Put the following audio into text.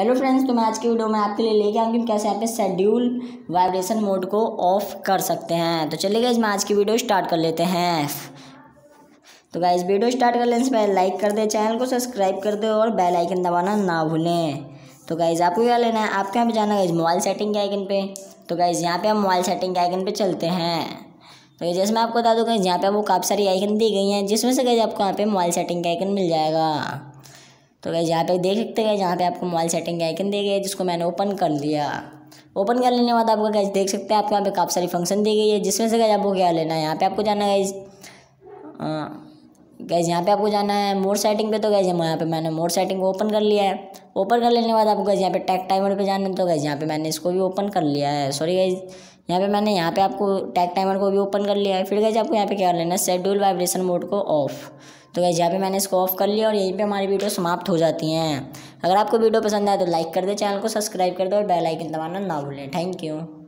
hello friends तो मैं आज की वीडियो में आपके लिए लेके आऊँगी कैसे आप शेड्यूल वाइब्रेशन मोड को ऑफ कर सकते हैं तो चलिए गाइज मैं आज की वीडियो स्टार्ट कर लेते हैं तो गाइज वीडियो स्टार्ट कर लेने से पहले लाइक कर दे चैनल को सब्सक्राइब कर दे और बेल आइकन दबाना ना भूलें तो गाइज़ आपको क्या लेना है आपके यहाँ पर जाना गाइज मोबाइल सेटिंग के आइकन पर तो गाइज़ यहाँ पर हम मोबाइल सेटिंग के आइकन पर चलते हैं तो जैसे मैं आपको बता दूँ गाइज यहाँ पर वो काफ़ी सारी आइकन दी गई हैं जिसमें से गाइज आपको यहाँ पर मोबाइल सेटिंग का आइकन मिल जाएगा तो गए यहाँ पे देख सकते हैं यहाँ पे आपको मोबाइल सेटिंग आइकन दे गए जिसको मैंने ओपन कर लिया ओपन कर लेने के बाद आपको गैस देख सकते हैं आपके यहाँ पे काफ़ी सारी फंक्शन दी गई है जिसमें से गए आपको क्या लेना है यहाँ पे आपको जाना है गैस यहाँ पे आपको जाना है मोर सेटिंग पे तो गैस यहाँ पे मैंने मोर सेटिंग को ओपन कर लिया है ओपन कर लेने के बाद आपको गैस यहाँ पे टैग टाइमर पे जाना है तो गैस यहाँ पे मैंने इसको भी ओपन कर लिया है सॉरी गैस यहाँ पे मैंने यहाँ पे आपको टैग टाइमर को भी ओपन कर लिया है फिर गैस आपको यहाँ पे क्या लेना है शेड्यूल वाइब्रेशन मोड को ऑफ तो वैसे यहाँ पे मैंने इसको ऑफ कर लिया और यहीं पे हमारी वीडियो समाप्त हो जाती हैं अगर आपको वीडियो पसंद आए तो लाइक कर दे चैनल को सब्सक्राइब कर दो और बेलाइकन दबाना ना भूलें थैंक यू